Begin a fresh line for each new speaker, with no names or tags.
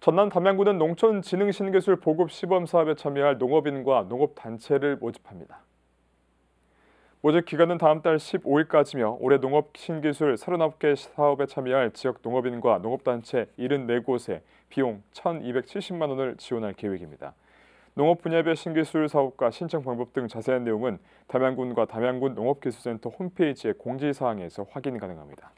전남 담양구는 농촌진흥신기술 보급 시범 사업에 참여할 농업인과 농업단체를 모집합니다. 모집 기간은 다음 달 15일까지며 올해 농업신기술 39개 사업에 참여할 지역 농업인과 농업단체 74곳에 비용 1,270만 원을 지원할 계획입니다. 농업 분야별 신기술 사업과 신청 방법 등 자세한 내용은 담양군과 담양군 농업기술센터 홈페이지의 공지사항에서 확인 가능합니다.